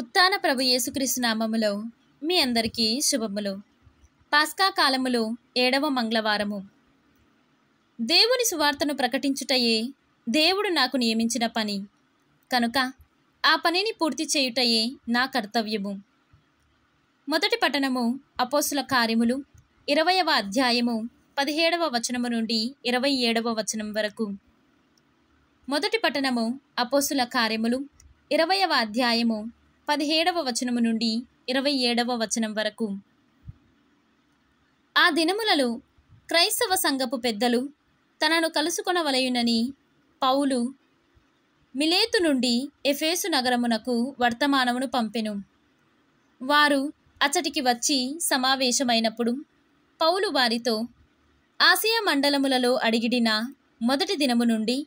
ఉత్తాన ప్రభు యేసుక్రీస్తు నామములో మీ అందరికీ శుభములు పాస్కా కాలములో ఏడవ మంగళవారము దేవుని సువార్తను ప్రకటించుటయే దేవుడు నాకు నియమించిన పని కనుక ఆ పనిని పూర్తి చేయుటయే నా కర్తవ్యము మొదటి పట్టణము అపోసుల కార్యములు ఇరవయవ అధ్యాయము పదిహేడవ వచనము నుండి ఇరవై ఏడవ వచనం వరకు మొదటి పట్టణము అపోసుల కార్యములు ఇరవయవ అధ్యాయము పదిహేడవ వచనము నుండి ఇరవై ఏడవ వచనం వరకు ఆ దినములలో క్రైస్తవ సంఘపు పెద్దలు తనను కలుసుకొనవలయునని పౌలు మిలేతు నుండి ఎఫేసు నగరమునకు వర్తమానమును పంపెను వారు అచటికి వచ్చి సమావేశమైనప్పుడు పౌలు వారితో ఆసియా మండలములలో అడిగిడిన మొదటి దినము నుండి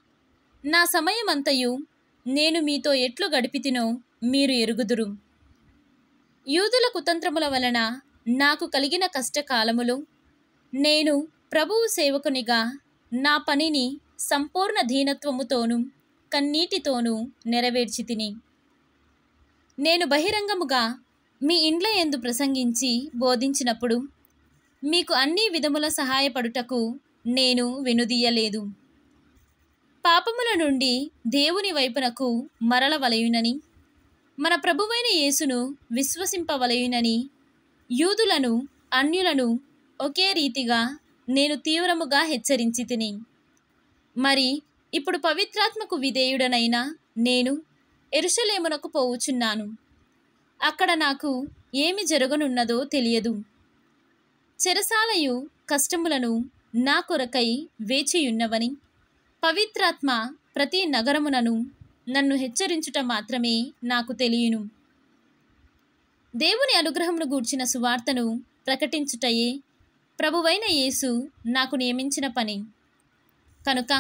నా సమయమంతయు నేను మీతో ఎట్లు గడిపితినో మీరు ఎరుగుదురు యూదుల కుతంత్రముల వలన నాకు కలిగిన కష్టకాలములు నేను ప్రభువు సేవకునిగా నా పనిని సంపూర్ణ దీనత్వముతోనూ కన్నీటితోనూ నెరవేర్చి తిని నేను బహిరంగముగా మీ ఇండ్ల ఎందు ప్రసంగించి బోధించినప్పుడు మీకు అన్ని విధముల సహాయపడుటకు నేను వెనుదీయలేదు పాపముల నుండి దేవుని వైపునకు మరల వలయునని మన ప్రభువైన యేసును విశ్వసింపవలయునని యూదులను అన్యులను ఒకే రీతిగా నేను తీవ్రముగా హెచ్చరించి తిని మరి ఇప్పుడు పవిత్రాత్మకు విధేయుడనైనా నేను ఎరుషలేమునకు పోవుచున్నాను అక్కడ నాకు ఏమి జరగనున్నదో తెలియదు చెరసాలయు కష్టములను నా కొరకై వేచియున్నవని పవిత్రాత్మ ప్రతి నగరమునను నన్ను హెచ్చరించుట మాత్రమే నాకు తెలియను దేవుని అనుగ్రహమును గూర్చిన సువార్తను ప్రకటించుటయే ప్రభువైన యేసు నాకు నియమించిన పని కనుక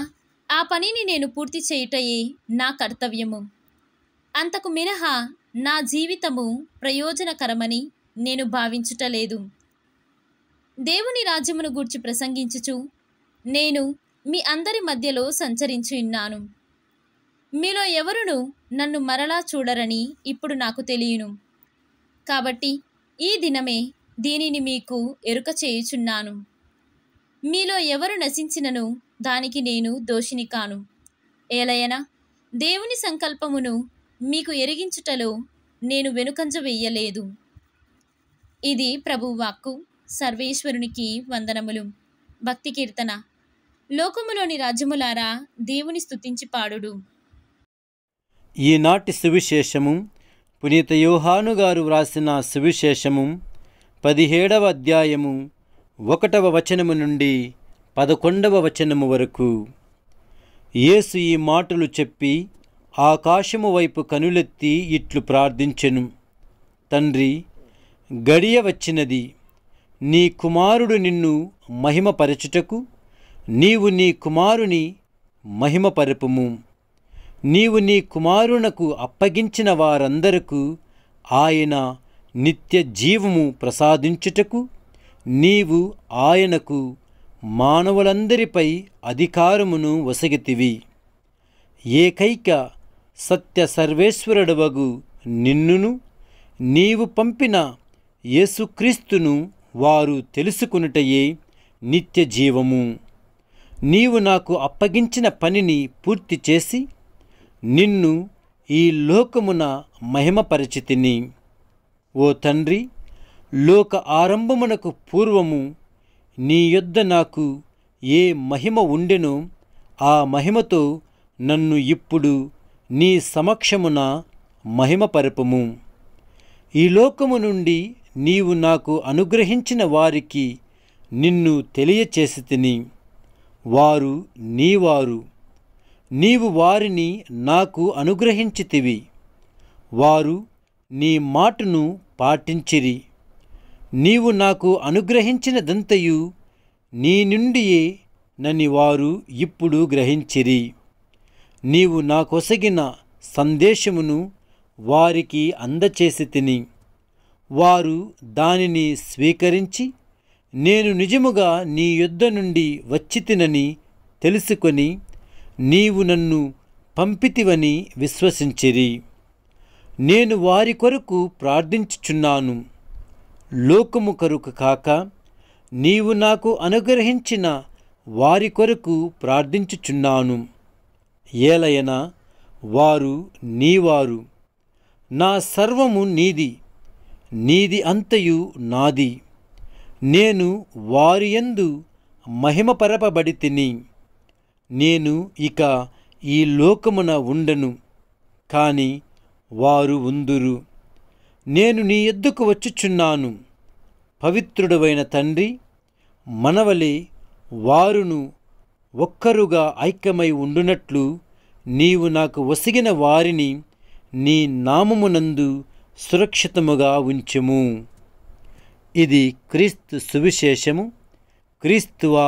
ఆ పనిని నేను పూర్తి చేయుటయే నా కర్తవ్యము అంతకు మినహా నా జీవితము ప్రయోజనకరమని నేను భావించుటలేదు దేవుని రాజ్యమును గూర్చి ప్రసంగించుచు నేను మీ అందరి మధ్యలో సంచరించి ఉన్నాను మీలో ఎవరును నన్ను మరలా చూడరని ఇప్పుడు నాకు తెలియను కాబట్టి ఈ దినమే దీనిని మీకు ఎరుక చేయుచున్నాను మీలో ఎవరు నశించినను దానికి నేను దోషిని కాను ఏలయన దేవుని సంకల్పమును మీకు ఎరిగించుటలో నేను వెనుకంజ వెయ్యలేదు ఇది ప్రభువాక్కు సర్వేశ్వరునికి వందనములు భక్తి కీర్తన లోకములోని రాజ్యములారా దేవుని స్థుతించి పాడుడు ఈనాటి సువిశేషము పునీత యోహాను గారు వ్రాసిన సువిశేషము పదిహేడవ అధ్యాయము ఒకటవ వచనము నుండి పదకొండవ వచనము వరకు యేసు ఈ మాటలు చెప్పి ఆకాశము వైపు కనులెత్తి ఇట్లు ప్రార్థించెను తండ్రి గడియ వచ్చినది నీ కుమారుడు నిన్ను మహిమపరచుటకు నీవు నీ కుమారుని మహిమపరపుము నీవు నీ కుమారునకు అప్పగించిన వారందరకు ఆయన నిత్య జీవము ప్రసాదించుటకు నీవు ఆయనకు మానవులందరిపై అధికారమును వసగితివి ఏకైక సత్య సర్వేశ్వరుడవగు నిన్నును నీవు పంపిన యేసుక్రీస్తును వారు తెలుసుకునుటయే నిత్య జీవము నీవు నాకు అప్పగించిన పనిని పూర్తి చేసి నిన్ను ఈ లోకమున మహిమపరిచితిని ఓ తండ్రి లోక ఆరంభమునకు పూర్వము నీ యొద్ద నాకు ఏ మహిమ ఉండెనో ఆ మహిమతో నన్ను ఇప్పుడు నీ సమక్షమున మహిమపరపము ఈ లోకము నుండి నీవు నాకు అనుగ్రహించిన వారికి నిన్ను తెలియచేసి తిని వారు నీవారు నీవు వారిని నాకు అనుగ్రహించితివి వారు నీ మాటను పాటించిరి నీవు నాకు అనుగ్రహించినదంతయు నీ నుండియే నని వారు ఇప్పుడు గ్రహించిరి నీవు నాకొసగిన సందేశమును వారికి అందచేసి తిని వారు దానిని స్వీకరించి నేను నిజముగా నీ యుద్ధ నుండి వచ్చితినని తెలుసుకొని నీవు నన్ను పంపితివని విశ్వసించిరి నేను వారి కొరకు ప్రార్థించుచున్నాను లోకము కొరకు కాక నీవు నాకు అనుగ్రహించిన వారి కొరకు ప్రార్థించుచున్నాను ఏలయన వారు నీవారు నా సర్వము నీది నీది అంతయు నాది నేను వారియందు మహిమపరపబడి తిని నేను ఇక ఈ లోకమున ఉండను కాని వారు ఉందురు నేను నీ ఎద్దుకు వచ్చుచున్నాను పవిత్రుడవైన తండ్రి మనవలే వారును ఒక్కరుగా ఐక్యమై ఉండునట్లు నీవు నాకు ఒసిగిన వారిని నీ నామమునందు సురక్షితముగా ఉంచము ఇది క్రీస్తు సువిశేషము క్రీస్తువా